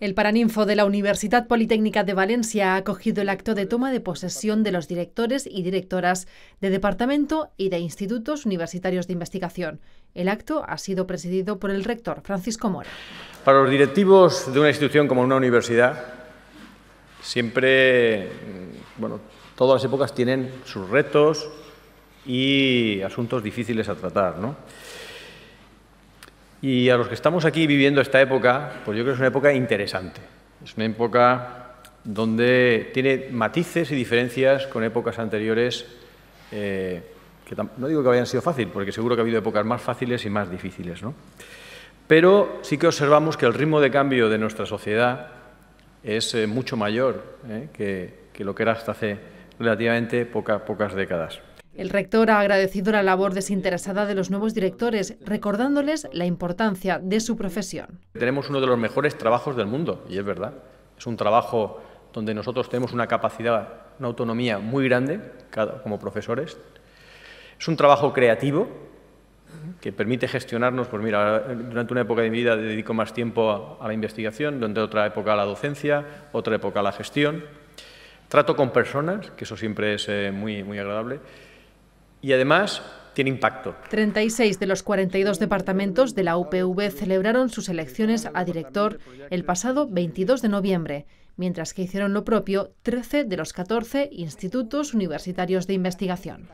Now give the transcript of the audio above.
El Paraninfo de la Universidad Politécnica de Valencia ha acogido el acto de toma de posesión de los directores y directoras de departamento y de institutos universitarios de investigación. El acto ha sido presidido por el rector Francisco Mora. Para los directivos de una institución como una universidad, siempre, bueno, todas las épocas tienen sus retos y asuntos difíciles a tratar, ¿no? Y a los que estamos aquí viviendo esta época, pues yo creo que es una época interesante. Es una época donde tiene matices y diferencias con épocas anteriores, eh, que no digo que hayan sido fáciles, porque seguro que ha habido épocas más fáciles y más difíciles. Pero sí que observamos que el ritmo de cambio de nuestra sociedad es eh, mucho mayor eh, que, lo que era hasta hace relativamente pocas décadas. El rector ha agradecido la labor desinteresada de los nuevos directores, recordándoles la importancia de su profesión. Tenemos uno de los mejores trabajos del mundo, y es verdad. Es un trabajo donde nosotros tenemos una capacidad, una autonomía muy grande como profesores. Es un trabajo creativo que permite gestionarnos, pues mira, durante una época de mi vida dedico más tiempo a la investigación, durante otra época a la docencia, otra época a la gestión. Trato con personas, que eso siempre es eh, muy, muy agradable, y además tiene impacto. 36 de los 42 departamentos de la UPV celebraron sus elecciones a director el pasado 22 de noviembre, mientras que hicieron lo propio 13 de los 14 institutos universitarios de investigación.